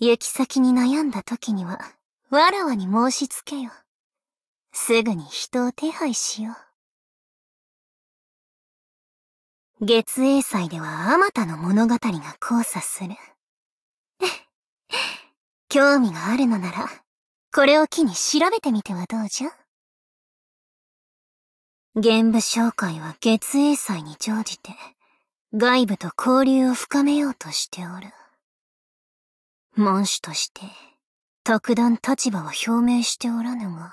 行き先に悩んだ時には、わらわに申し付けよ。すぐに人を手配しよう。月英祭ではあまたの物語が交差する。興味があるのなら、これを機に調べてみてはどうじゃ玄武商会は月英祭に乗じて、外部と交流を深めようとしておる。門主として、特段立場は表明しておらぬが、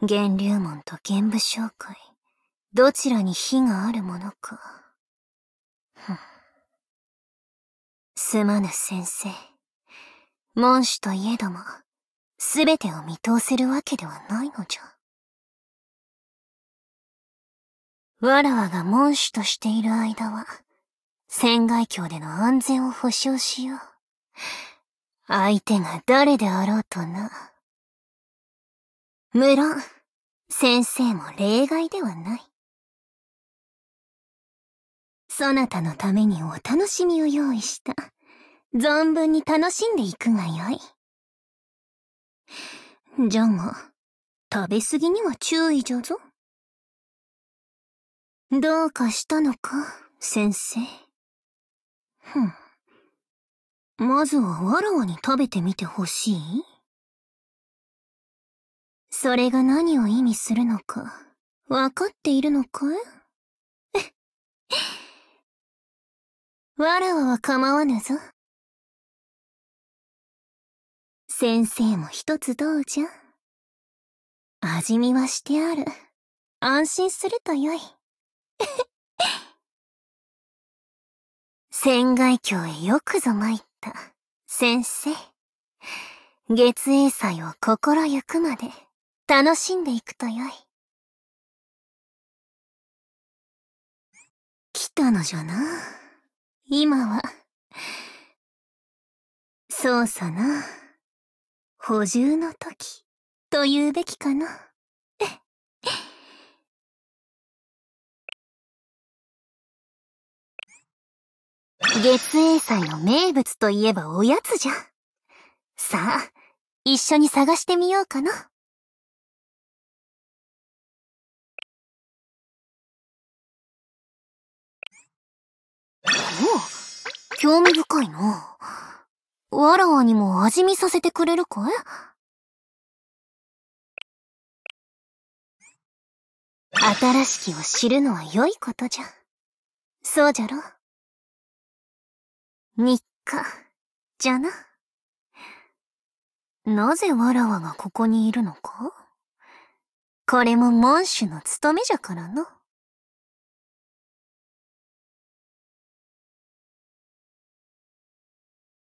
源流門と玄武商会、どちらに非があるものか。すまぬ先生。門主といえども、すべてを見通せるわけではないのじゃ。わらわが門主としている間は、仙外峡での安全を保証しよう。相手が誰であろうとな。無論、先生も例外ではない。そなたのためにお楽しみを用意した。存分に楽しんでいくがよい。じゃが、食べ過ぎには注意じゃぞ。どうかしたのか、先生。ふん。まずはわらわに食べてみてほしいそれが何を意味するのか、わかっているのかいわらわは構わぬぞ。先生も一つどうじゃ。味見はしてある。安心するとよい。仙外教へよくぞ参った、先生。月英祭を心ゆくまで楽しんでいくとよい。来たのじゃな。今は。そうさな。補充の時、と言うべきかな。月英祭の名物といえばおやつじゃさあ、一緒に探してみようかな。お興味深いな。わらわにも味見させてくれるかい新しきを知るのは良いことじゃ。そうじゃろ日課、じゃな。なぜわらわがここにいるのかこれも門主の務めじゃからな。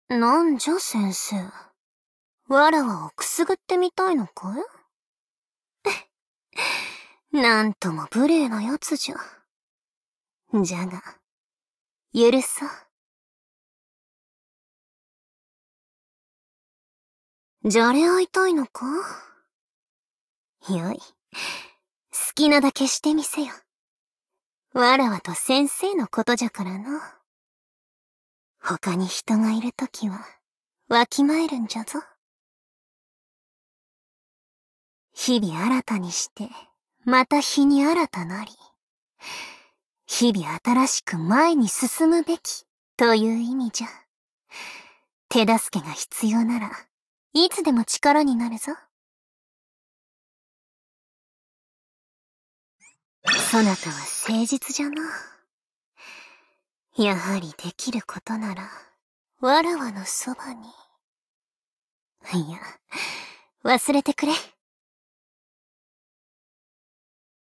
なんじゃ先生。わらわをくすぐってみたいのかい なんとも無礼な奴じゃ。じゃが、許そう。じゃれ合いたいのかよい。好きなだけしてみせよ。わらわと先生のことじゃからの。他に人がいるときは、わきまえるんじゃぞ。日々新たにして、また日に新たなり。日々新しく前に進むべきという意味じゃ。手助けが必要なら、いつでも力になるぞ。そなたは誠実じゃな。やはりできることなら、わらわのそばに。いや、忘れてくれ。